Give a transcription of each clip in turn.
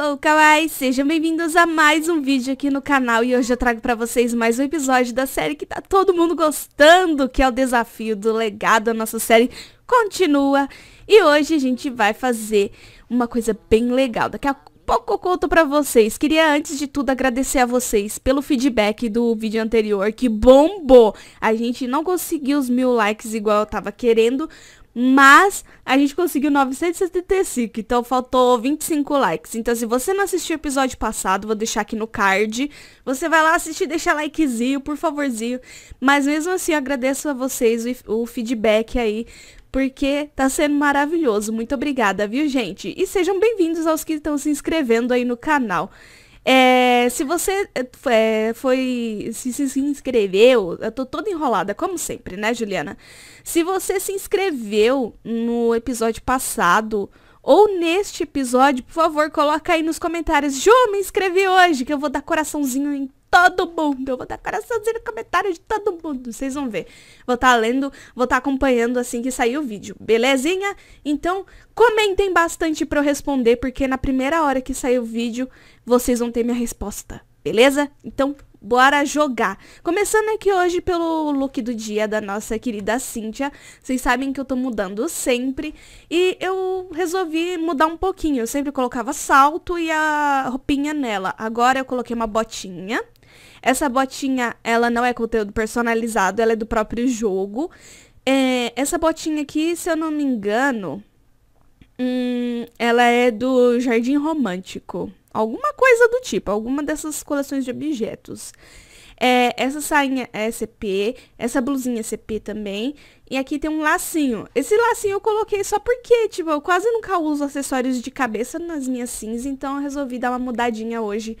Hello, kawaii! Sejam bem-vindos a mais um vídeo aqui no canal e hoje eu trago pra vocês mais um episódio da série que tá todo mundo gostando, que é o desafio do legado, a nossa série continua. E hoje a gente vai fazer uma coisa bem legal, daqui a pouco eu conto pra vocês. Queria, antes de tudo, agradecer a vocês pelo feedback do vídeo anterior, que bombou. A gente não conseguiu os mil likes igual eu tava querendo, mas a gente conseguiu 975, então faltou 25 likes. Então se você não assistiu o episódio passado, vou deixar aqui no card, você vai lá assistir, deixar likezinho, por favorzinho. Mas mesmo assim, eu agradeço a vocês o, o feedback aí, porque tá sendo maravilhoso. Muito obrigada, viu, gente? E sejam bem-vindos aos que estão se inscrevendo aí no canal. É, se você é, foi. Se, se inscreveu, eu tô toda enrolada, como sempre, né, Juliana? Se você se inscreveu no episódio passado ou neste episódio, por favor, coloca aí nos comentários. Ju, me inscrevi hoje, que eu vou dar coraçãozinho em todo mundo. Eu vou dar coraçãozinho no comentário de todo mundo. Vocês vão ver. Vou estar tá lendo, vou estar tá acompanhando assim que sair o vídeo. Belezinha? Então, comentem bastante para eu responder, porque na primeira hora que sair o vídeo, vocês vão ter minha resposta. Beleza? Então, bora jogar. Começando aqui hoje pelo look do dia da nossa querida Cíntia. Vocês sabem que eu tô mudando sempre. E eu resolvi mudar um pouquinho. Eu sempre colocava salto e a roupinha nela. Agora eu coloquei uma botinha. Essa botinha, ela não é conteúdo personalizado, ela é do próprio jogo. É, essa botinha aqui, se eu não me engano, hum, ela é do Jardim Romântico. Alguma coisa do tipo, alguma dessas coleções de objetos. É, essa sainha é CP, essa blusinha é CP também. E aqui tem um lacinho. Esse lacinho eu coloquei só porque, tipo, eu quase nunca uso acessórios de cabeça nas minhas sims, então eu resolvi dar uma mudadinha hoje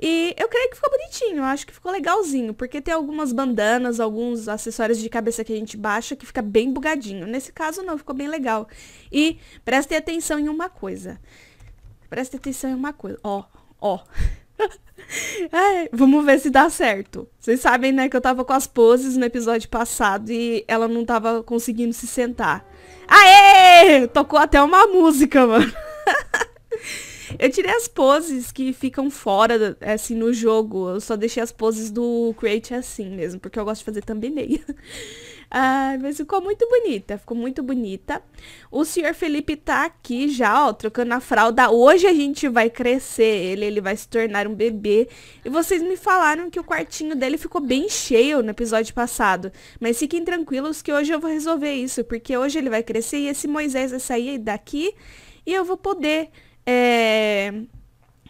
e eu creio que ficou bonitinho, eu acho que ficou legalzinho, porque tem algumas bandanas, alguns acessórios de cabeça que a gente baixa que fica bem bugadinho. Nesse caso não, ficou bem legal. E prestem atenção em uma coisa. Prestem atenção em uma coisa. Ó, ó. É, vamos ver se dá certo. Vocês sabem, né, que eu tava com as poses no episódio passado e ela não tava conseguindo se sentar. Aê! Tocou até uma música, mano. Eu tirei as poses que ficam fora, assim, no jogo. Eu só deixei as poses do Create assim mesmo, porque eu gosto de fazer thumbnail. Ah, mas ficou muito bonita, ficou muito bonita. O senhor Felipe tá aqui já, ó, trocando a fralda. Hoje a gente vai crescer ele, ele vai se tornar um bebê. E vocês me falaram que o quartinho dele ficou bem cheio no episódio passado. Mas fiquem tranquilos que hoje eu vou resolver isso, porque hoje ele vai crescer e esse Moisés vai sair daqui e eu vou poder é,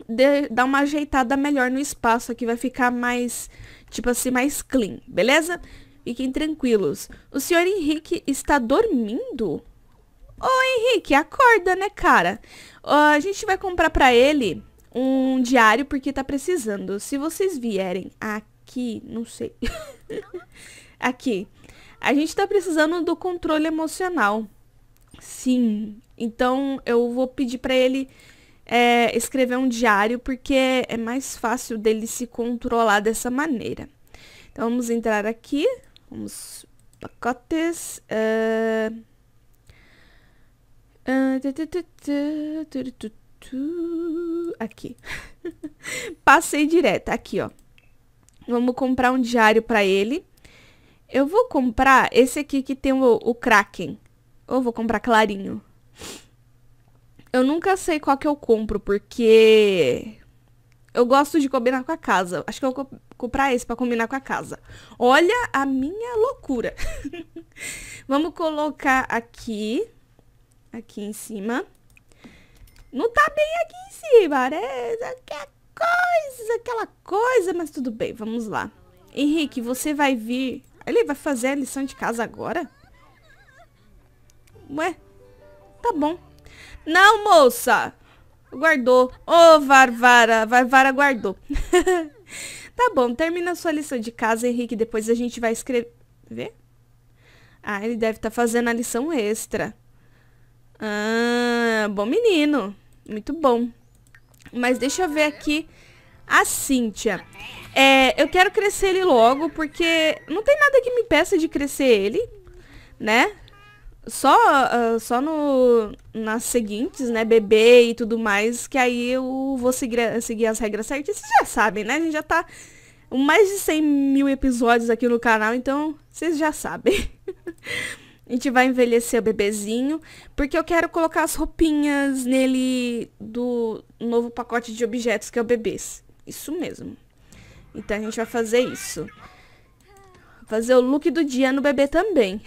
de, dar uma ajeitada melhor no espaço aqui, vai ficar mais, tipo assim, mais clean, beleza? Fiquem tranquilos. O senhor Henrique está dormindo? Ô Henrique, acorda, né, cara? Uh, a gente vai comprar pra ele um diário porque tá precisando. Se vocês vierem aqui, não sei. aqui. A gente tá precisando do controle emocional. Sim. Então eu vou pedir para ele é, escrever um diário, porque é mais fácil dele se controlar dessa maneira. Então vamos entrar aqui. Vamos. Pacotes. Aqui. Passei direto. Aqui, ó. Vamos comprar um diário para ele. Eu vou comprar esse aqui que tem o, o Kraken. Ou vou comprar clarinho. Eu nunca sei qual que eu compro, porque eu gosto de combinar com a casa. Acho que eu vou comprar esse para combinar com a casa. Olha a minha loucura. Vamos colocar aqui. Aqui em cima. Não tá bem aqui em cima, né? Aquela coisa, aquela coisa, mas tudo bem, vamos lá. Henrique, você vai vir... Ele vai fazer a lição de casa agora? Ué? Tá bom. Não, moça! Guardou. Ô, oh, Varvara. Varvara guardou. tá bom, termina sua lição de casa, Henrique. Depois a gente vai escrever... Ah, ele deve estar tá fazendo a lição extra. Ah, bom menino. Muito bom. Mas deixa eu ver aqui a Cíntia. É, eu quero crescer ele logo, porque não tem nada que me peça de crescer ele, né? só, uh, só no, nas seguintes, né? Bebê e tudo mais, que aí eu vou seguir, eh, seguir as regras certas. Vocês já sabem, né? A gente já tá mais de 100 mil episódios aqui no canal, então vocês já sabem. a gente vai envelhecer o bebezinho, porque eu quero colocar as roupinhas nele do novo pacote de objetos que é o bebês. Isso mesmo. Então a gente vai fazer isso. Fazer o look do dia no bebê também.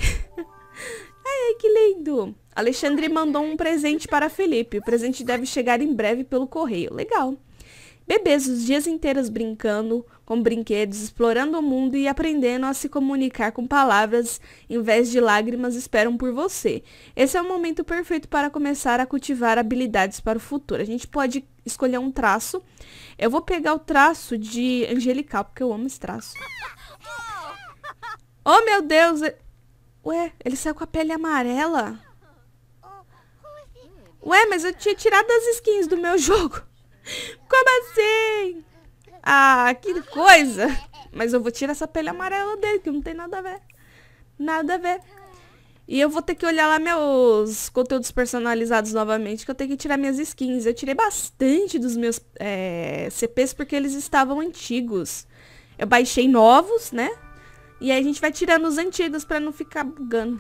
Querido, Alexandre mandou um presente para Felipe. O presente deve chegar em breve pelo correio. Legal. Bebês os dias inteiros brincando com brinquedos, explorando o mundo e aprendendo a se comunicar com palavras em vez de lágrimas esperam por você. Esse é o momento perfeito para começar a cultivar habilidades para o futuro. A gente pode escolher um traço. Eu vou pegar o traço de angelical, porque eu amo esse traço. Oh, meu Deus! Ué, ele saiu com a pele amarela? Ué, mas eu tinha tirado as skins do meu jogo. Como assim? Ah, que coisa. Mas eu vou tirar essa pele amarela dele, que não tem nada a ver. Nada a ver. E eu vou ter que olhar lá meus conteúdos personalizados novamente, que eu tenho que tirar minhas skins. Eu tirei bastante dos meus é, eh, CPs porque eles estavam antigos. Eu baixei novos, né? E aí a gente vai tirando os antigos para não ficar bugando.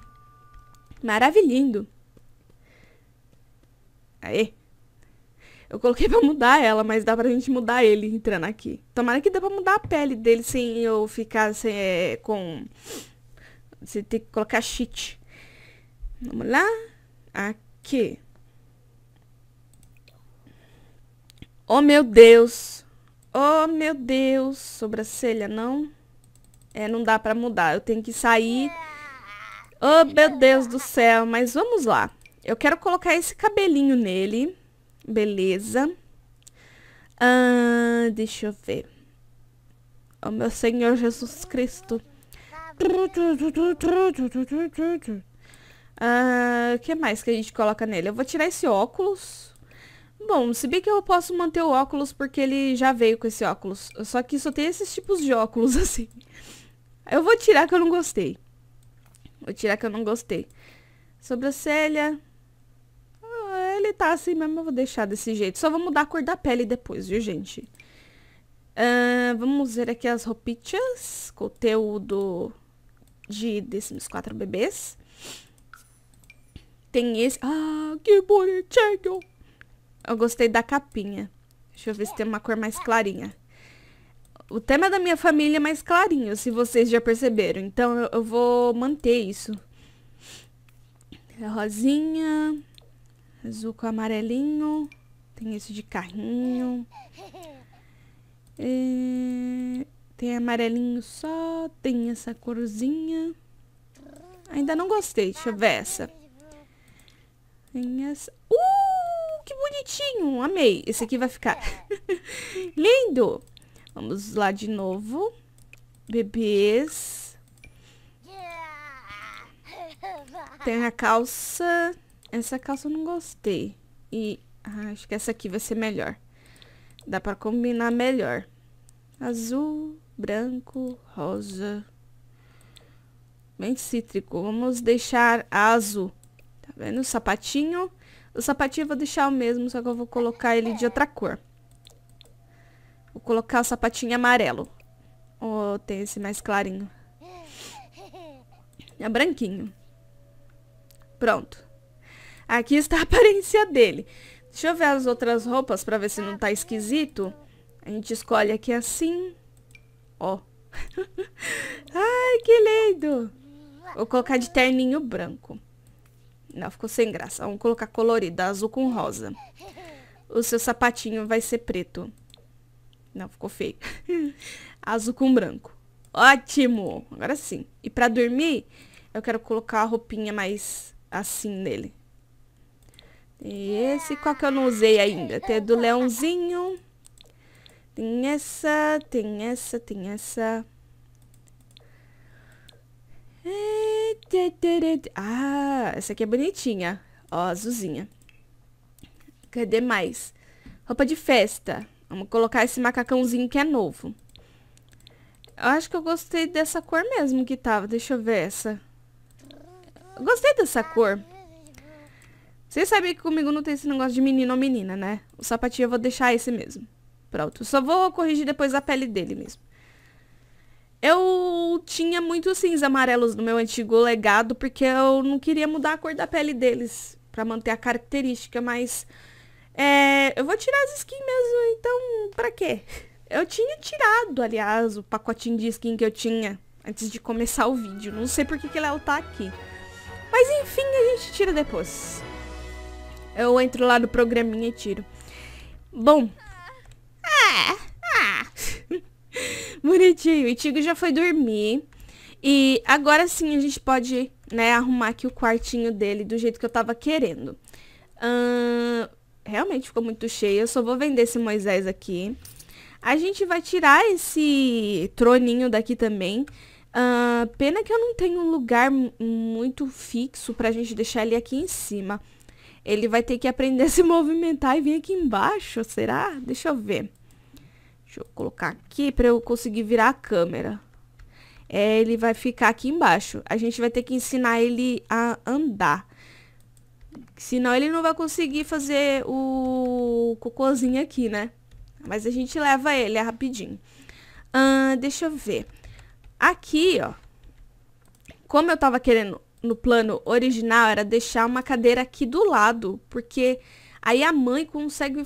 Maravilhindo. Aê. Eu coloquei pra mudar ela, mas dá pra gente mudar ele entrando aqui. Tomara que dê pra mudar a pele dele sem eu ficar sem, é, com... Você tem que colocar cheat. Vamos lá. Aqui. Oh, meu Deus. Oh, meu Deus. Sobrancelha, não. É, não dá pra mudar. Eu tenho que sair. Oh, meu Deus do céu. Mas vamos lá. Eu quero colocar esse cabelinho nele. Beleza. Ah, deixa eu ver. Oh, meu Senhor Jesus Cristo. Ah, o que mais que a gente coloca nele? Eu vou tirar esse óculos. Bom, se bem que eu posso manter o óculos porque ele já veio com esse óculos. Só que só tem esses tipos de óculos, assim. Eu vou tirar que eu não gostei. Vou tirar que eu não gostei. Sobrancelha. Ah, ele tá assim mesmo, eu vou deixar desse jeito. Só vou mudar a cor da pele depois, viu, gente? Ah, vamos ver aqui as roupinhas. Conteúdo de desses quatro bebês. Tem esse... Ah, que bonitinho! Eu gostei da capinha. Deixa eu ver se tem uma cor mais clarinha o tema da minha família é mais clarinho, se vocês já perceberam. Então eu, eu vou manter isso. É rosinha, azul com amarelinho, tem esse de carrinho. É, tem amarelinho só, tem essa corzinha. Ainda não gostei, deixa eu ver essa. Tem essa... Uh, que bonitinho, amei. Esse aqui vai ficar lindo. Vamos lá de novo. Bebês. Tem a calça. Essa calça eu não gostei. E ah, acho que essa aqui vai ser melhor. Dá pra combinar melhor. Azul, branco, rosa. Bem cítrico. Vamos deixar azul. Tá vendo? O sapatinho. O sapatinho eu vou deixar o mesmo, só que eu vou colocar ele de outra cor. Vou colocar o sapatinho amarelo. Ou tem esse mais clarinho. É branquinho. Pronto. Aqui está a aparência dele. Deixa eu ver as outras roupas pra ver se não tá esquisito. A gente escolhe aqui assim. Ó. Ai, que lindo. Vou colocar de terninho branco. Não, ficou sem graça. Vamos colocar colorido, azul com rosa. O seu sapatinho vai ser preto. Não, ficou feio. Azul com branco. Ótimo! Agora sim. E pra dormir, eu quero colocar a roupinha mais assim nele. E esse, qual que eu não usei ainda? Tem do leãozinho. Tem essa, tem essa, tem essa. É, ah, essa aqui é bonitinha. Ó, azulzinha. Cadê mais? Roupa de festa. Vamos colocar esse macacãozinho que é novo. Eu acho que eu gostei dessa cor mesmo que tava. Deixa eu ver essa. Eu gostei dessa cor. Vocês sabem que comigo não tem esse negócio de menino ou menina, né? O sapatinho eu vou deixar esse mesmo. Pronto. Só vou corrigir depois a pele dele mesmo. Eu tinha muitos cinza amarelos no meu antigo legado, porque eu não queria mudar a cor da pele deles, para manter a característica, mas é, eu vou tirar as skins mesmo, então pra quê? Eu tinha tirado, aliás, o pacotinho de skin que eu tinha antes de começar o vídeo. Não sei por que, que ela tá aqui. Mas enfim, a gente tira depois. Eu entro lá no programinha e tiro. Bom. É. Ah, ah. Bonitinho. O Tigo já foi dormir. E agora sim a gente pode né, arrumar aqui o quartinho dele do jeito que eu tava querendo. Uh, realmente ficou muito cheia. Eu só vou vender esse Moisés aqui. A gente vai tirar esse troninho daqui também. Uh, pena que eu não tenho um lugar muito fixo pra gente deixar ele aqui em cima. Ele vai ter que aprender a se movimentar e vir aqui embaixo, será? Deixa eu ver. Deixa eu colocar aqui pra eu conseguir virar a câmera. É, ele vai ficar aqui embaixo. A gente vai ter que ensinar ele a andar. Senão ele não vai conseguir fazer o cocôzinho aqui, né? Mas a gente leva ele, é rapidinho. Uh, deixa eu ver. Aqui, ó. Como eu tava querendo no plano original, era deixar uma cadeira aqui do lado. Porque aí a mãe consegue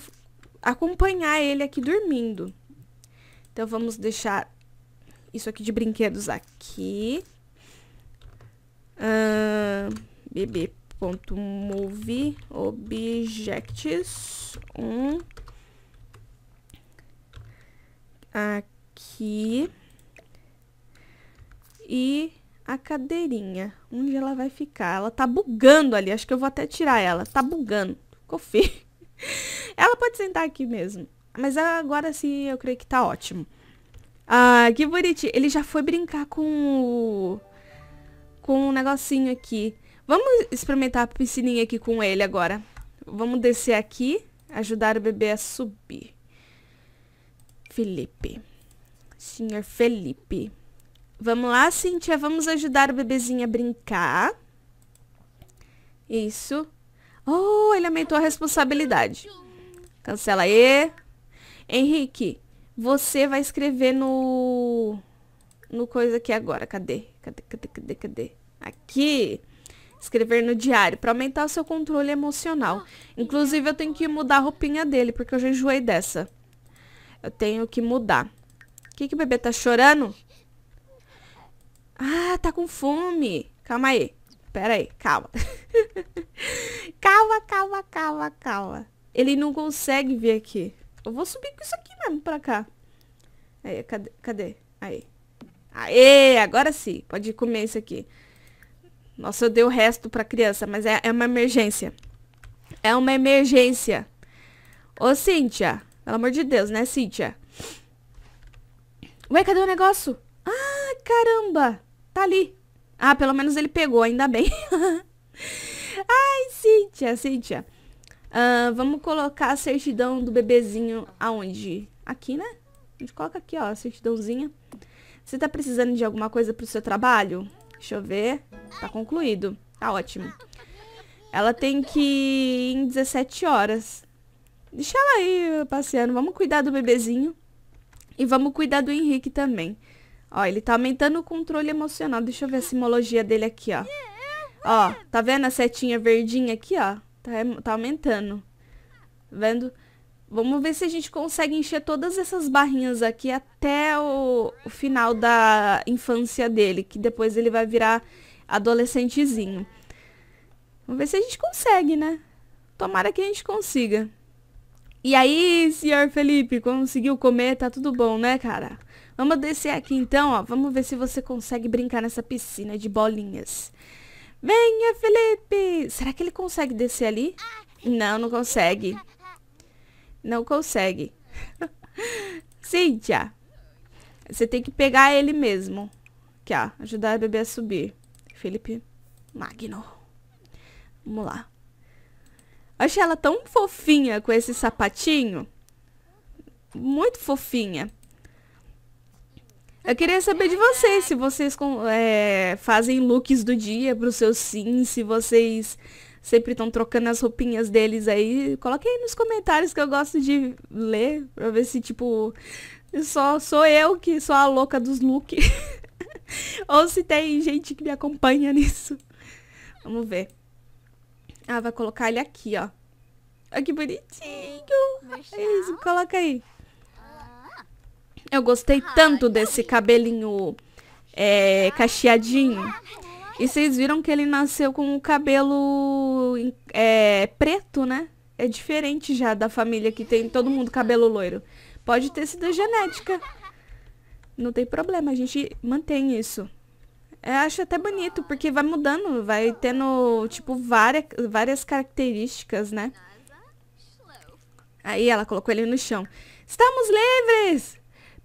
acompanhar ele aqui dormindo. Então, vamos deixar isso aqui de brinquedos aqui. Uh, bebê ponto move objects um aqui e a cadeirinha onde ela vai ficar ela tá bugando ali acho que eu vou até tirar ela tá bugando ficou feio ela pode sentar aqui mesmo mas agora sim eu creio que tá ótimo ah que bonitinho ele já foi brincar com o... com um negocinho aqui Vamos experimentar a piscininha aqui com ele agora. Vamos descer aqui, ajudar o bebê a subir. Felipe. Senhor Felipe. Vamos lá, Cintia. Vamos ajudar o bebezinho a brincar. Isso. Oh, ele aumentou a responsabilidade. Cancela aí. Henrique, você vai escrever no... No coisa aqui agora. Cadê? Cadê, cadê, cadê, cadê? Aqui. Escrever no diário, para aumentar o seu controle emocional. Ah, Inclusive, eu tenho que mudar a roupinha dele, porque eu já enjoei dessa. Eu tenho que mudar. O que, que o bebê tá chorando? Ah, tá com fome. Calma aí. Pera aí, calma. calma, calma, calma, calma. Ele não consegue vir aqui. Eu vou subir com isso aqui mesmo pra cá. Aí, cadê? Cadê? Aí. Aê, agora sim. Pode comer isso aqui. Nossa, eu dei o resto pra criança, mas é, é uma emergência. É uma emergência. Ô, Cíntia. Pelo amor de Deus, né, Cíntia? Ué, cadê o negócio? Ah, caramba. Tá ali. Ah, pelo menos ele pegou, ainda bem. Ai, Cíntia, Cíntia. Uh, vamos colocar a certidão do bebezinho aonde? Aqui, né? A gente coloca aqui, ó, a certidãozinha. Você tá precisando de alguma coisa pro seu trabalho? Deixa eu ver. Tá concluído. Tá ótimo. Ela tem que ir em 17 horas. Deixa ela aí passeando. Vamos cuidar do bebezinho. E vamos cuidar do Henrique também. Ó, ele tá aumentando o controle emocional. Deixa eu ver a simologia dele aqui, ó. Ó, tá vendo a setinha verdinha aqui, ó? Tá, é, tá aumentando. Tá vendo? Vamos ver se a gente consegue encher todas essas barrinhas aqui até o, o final da infância dele, que depois ele vai virar adolescentezinho. Vamos ver se a gente consegue, né? Tomara que a gente consiga. E aí, senhor Felipe, conseguiu comer? Tá tudo bom, né, cara? Vamos descer aqui então, ó. Vamos ver se você consegue brincar nessa piscina de bolinhas. Venha, Felipe! Será que ele consegue descer ali? Ah, não, não consegue. Não consegue. Cíntia, você tem que pegar ele mesmo. Aqui, ó. Ajudar o bebê a subir. Felipe Magno. Vamos lá. Achei ela tão fofinha com esse sapatinho. Muito fofinha. Eu queria saber de vocês, se vocês é, fazem looks do dia para os seus sims, se vocês sempre estão trocando as roupinhas deles aí. coloque aí nos comentários que eu gosto de ler, pra ver se, tipo, só sou eu que sou a louca dos looks. Ou se tem gente que me acompanha nisso. Vamos ver. Ah, vai colocar ele aqui, ó. Olha que bonitinho. É isso, coloca aí. Ah. Eu gostei ah, tanto então desse cabelinho é, cacheadinho. Ah, e vocês viram que ele nasceu com o cabelo é, preto, né? É diferente já da família que tem todo mundo cabelo loiro. Pode ter sido genética. Não tem problema, a gente mantém isso. Eu acho até bonito, porque vai mudando, vai tendo, tipo, várias, várias características, né? Aí ela colocou ele no chão. Estamos livres!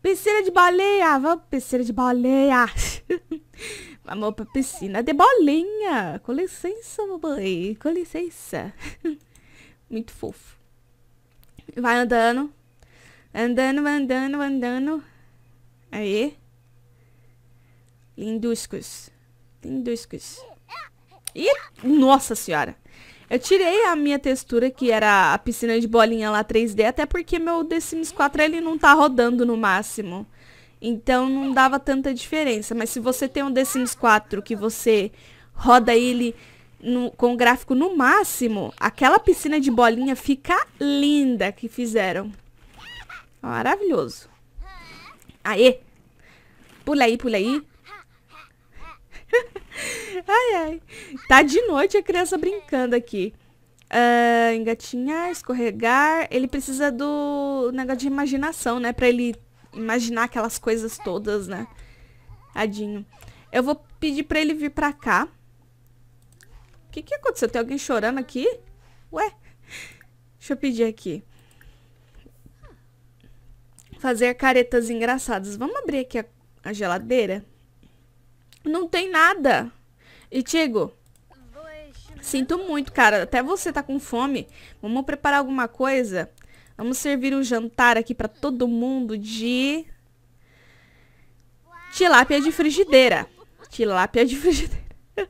Piscina de baleia! Vamos, piscina de baleia! Vamos pra piscina de bolinha. Com licença, mamãe. Com licença. Muito fofo. Vai andando. Andando, andando, andando. Aí. Linduscos. Linduscos. E nossa senhora. Eu tirei a minha textura, que era a piscina de bolinha lá 3D, até porque meu The Sims 4 ele não tá rodando no máximo. Então não dava tanta diferença. Mas se você tem um The Sims 4 que você roda ele no, com o gráfico no máximo, aquela piscina de bolinha fica linda que fizeram. Maravilhoso. Aê! Pula aí, pula aí. ai, ai. Tá de noite a criança brincando aqui. Uh, engatinhar, escorregar. Ele precisa do negócio de imaginação, né? Pra ele imaginar aquelas coisas todas, né? Tadinho. Eu vou pedir pra ele vir pra cá. O que que aconteceu? Tem alguém chorando aqui? Ué? Deixa eu pedir aqui. Fazer caretas engraçadas. Vamos abrir aqui a, a geladeira? Não tem nada. E, Tigo, sinto muito, cara. Até você tá com fome. Vamos preparar alguma coisa? Vamos servir um jantar aqui para todo mundo de... Tilápia de frigideira. Tilápia de frigideira.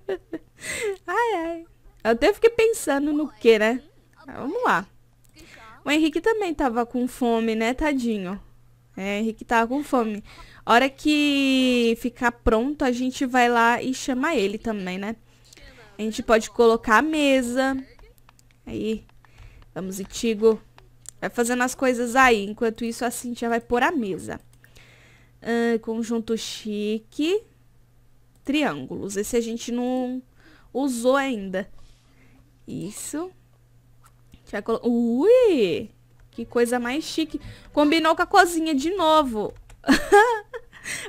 ai, ai. Eu até fiquei pensando no que, né? Ah, vamos lá. O Henrique também tava com fome, né? Tadinho. É, o Henrique tava com fome. Hora que ficar pronto, a gente vai lá e chama ele também, né? A gente pode colocar a mesa. Aí. Vamos, Itigo. Vai fazendo as coisas aí. Enquanto isso, a Cintia vai pôr a mesa. Uh, conjunto chique. Triângulos. Esse a gente não usou ainda. Isso. A Ui! Que coisa mais chique. Combinou com a cozinha de novo.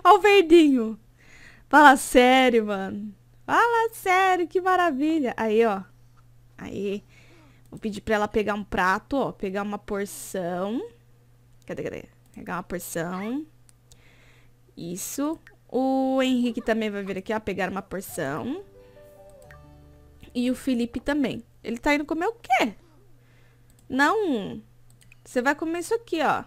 Olha o verdinho. Fala sério, mano. Fala sério, que maravilha. Aí, ó. Aí. Vou pedir pra ela pegar um prato, ó. Pegar uma porção. Cadê, cadê? Pegar uma porção. Isso. O Henrique também vai vir aqui, ó. Pegar uma porção. E o Felipe também. Ele tá indo comer o quê? Não. Você vai comer isso aqui, ó.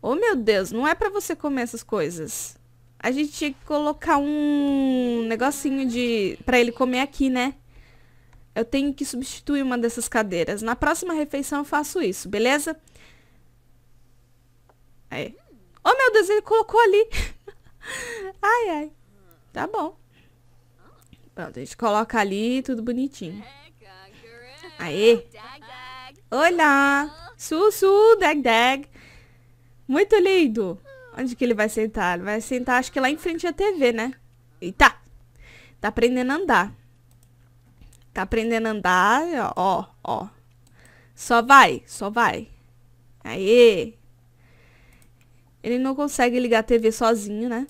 Oh, meu Deus. Não é pra você comer essas coisas. A gente tinha que colocar um negocinho de... Pra ele comer aqui, né? eu tenho que substituir uma dessas cadeiras. Na próxima refeição eu faço isso, beleza? Aí. Oh, meu Deus, ele colocou ali. ai, ai. Tá bom. Pronto, a gente coloca ali, tudo bonitinho. Aê. Olá. Sussu, dag, dag. Muito lindo. Onde que ele vai sentar? Ele vai sentar, acho que lá em frente à TV, né? Eita. Tá aprendendo a andar. Tá aprendendo a andar, ó, ó. Só vai, só vai. Aê! Ele não consegue ligar a TV sozinho, né?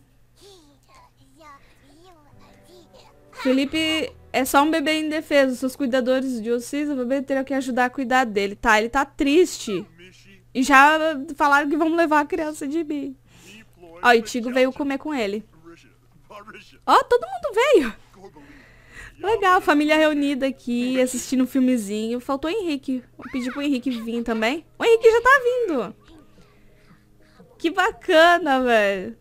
Felipe é só um bebê indefeso. Seus cuidadores de Ossis, o bebê terá que ajudar a cuidar dele. Tá, ele tá triste. E já falaram que vão levar a criança de mim. Ó, e Tigo veio comer com ele. Ó, todo mundo veio. Legal, família reunida aqui, assistindo um filmezinho. Faltou o Henrique. Vou pedir pro Henrique vir também. O Henrique já tá vindo. Que bacana, velho.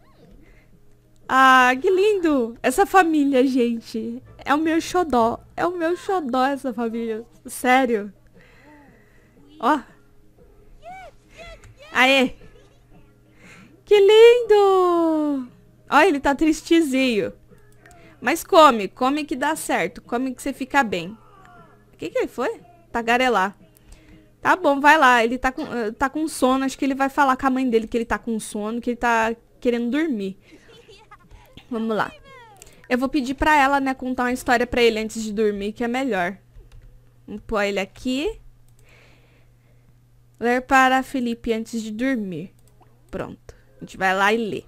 Ah, que lindo. Essa família, gente. É o meu xodó. É o meu xodó essa família. Sério. Ó. Aê. Que lindo. Olha, ele tá tristezinho. Mas come, come que dá certo, come que você fica bem. O que que ele foi? Tagarelar. Tá bom, vai lá. Ele tá com, eh, tá com sono, acho que ele vai falar com a mãe dele que ele tá com sono, que ele tá querendo dormir. Vamos lá. Eu vou pedir pra ela, né, contar uma história pra ele antes de dormir, que é melhor. Vamos pôr ele aqui. Ler para Felipe antes de dormir. Pronto. A gente vai lá e lê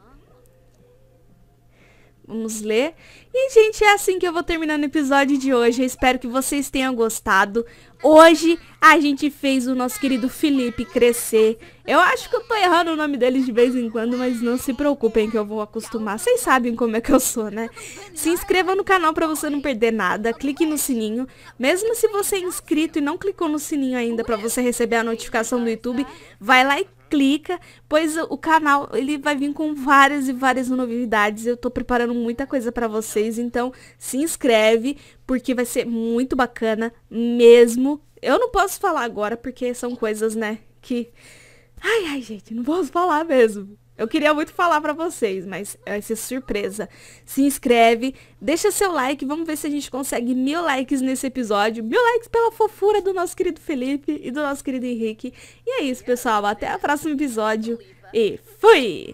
vamos ler. E, gente, é assim que eu vou terminando o episódio de hoje. Eu espero que vocês tenham gostado. Hoje a gente fez o nosso querido Felipe crescer. Eu acho que eu tô errando o nome dele de vez em quando, mas não se preocupem que eu vou acostumar. Vocês sabem como é que eu sou, né? Se inscreva no canal para você não perder nada, clique no sininho. Mesmo se você é inscrito e não clicou no sininho ainda para você receber a notificação do YouTube, vai lá e clica, pois o canal ele vai vir com várias e várias novidades. Eu tô preparando muita coisa para vocês, então se inscreve porque vai ser muito bacana mesmo. Eu não posso falar agora porque são coisas, né, que Ai, ai, gente, não posso falar mesmo. Eu queria muito falar para vocês, mas vai é ser surpresa. Se inscreve, deixa seu like, vamos ver se a gente consegue mil likes nesse episódio. Mil likes pela fofura do nosso querido Felipe e do nosso querido Henrique. E é isso, pessoal. Até o próximo episódio e fui!